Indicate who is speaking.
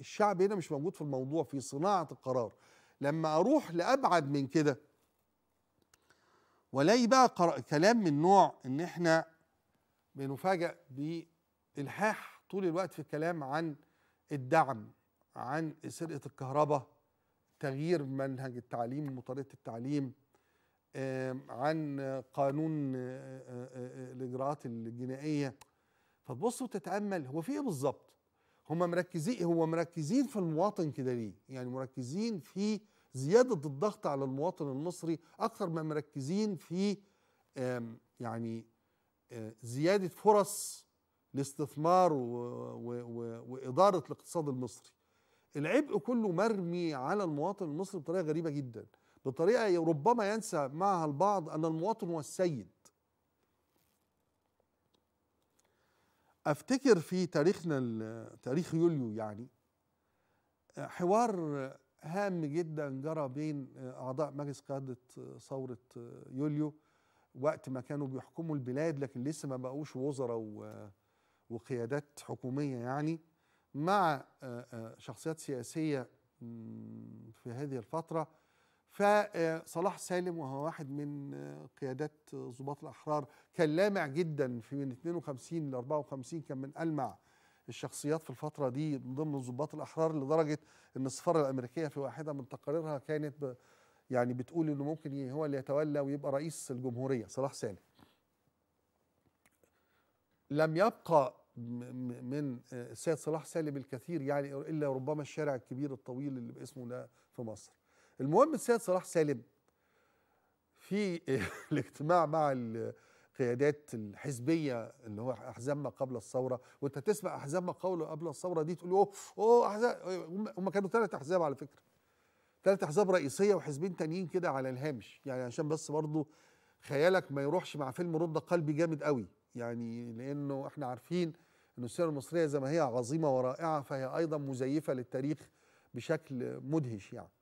Speaker 1: الشعب هنا مش موجود في الموضوع في صناعه القرار لما اروح لابعد من كده والاقي بقى كلام من نوع ان احنا بنفاجأ بالحاح طول الوقت في الكلام عن الدعم عن سرقه الكهرباء تغيير منهج التعليم وطريقه التعليم عن قانون آه، آه، آه، الاجراءات الجنائيه فتبص وتتامل هو في ايه بالظبط هم مركزين هو مركزين في المواطن كده ليه يعني مركزين في زيادة الضغط على المواطن المصري أكثر ما مركزين في يعني آه، زيادة فرص الاستثمار وإدارة الاقتصاد المصري العبء كله مرمي على المواطن المصري بطريقة غريبة جدا بطريقة ربما ينسى معها البعض أن المواطن هو السيد افتكر في تاريخنا تاريخ يوليو يعني حوار هام جدا جرى بين اعضاء مجلس قياده ثوره يوليو وقت ما كانوا بيحكموا البلاد لكن لسه ما بقوش وزراء وقيادات حكوميه يعني مع شخصيات سياسيه في هذه الفتره فصلاح آه، سالم وهو واحد من آه، قيادات ضباط الاحرار كان لامع جدا في من 52 ل 54 كان من المع الشخصيات في الفترة دي من ضمن ضباط الأحرار لدرجة أن السفارة الأمريكية في واحدة من تقاريرها كانت ب يعني بتقول أنه ممكن هو اللي يتولى ويبقى رئيس الجمهورية صلاح سالم لم يبقى من آه، السيد صلاح سالم الكثير يعني إلا ربما الشارع الكبير الطويل اللي باسمه ده في مصر المهم السيد صلاح سالم في الاجتماع مع القيادات الحزبيه اللي هو احزاب ما قبل الثوره وانت تسمع احزاب ما قبل الثوره دي تقول اوه اوه احزاب هم كانوا ثلاث احزاب على فكره ثلاث احزاب رئيسيه وحزبين تانيين كده على الهامش يعني عشان بس برضه خيالك ما يروحش مع فيلم رد قلبي جامد قوي يعني لانه احنا عارفين ان السيره المصريه زي ما هي عظيمه ورائعه فهي ايضا مزيفه للتاريخ بشكل مدهش يعني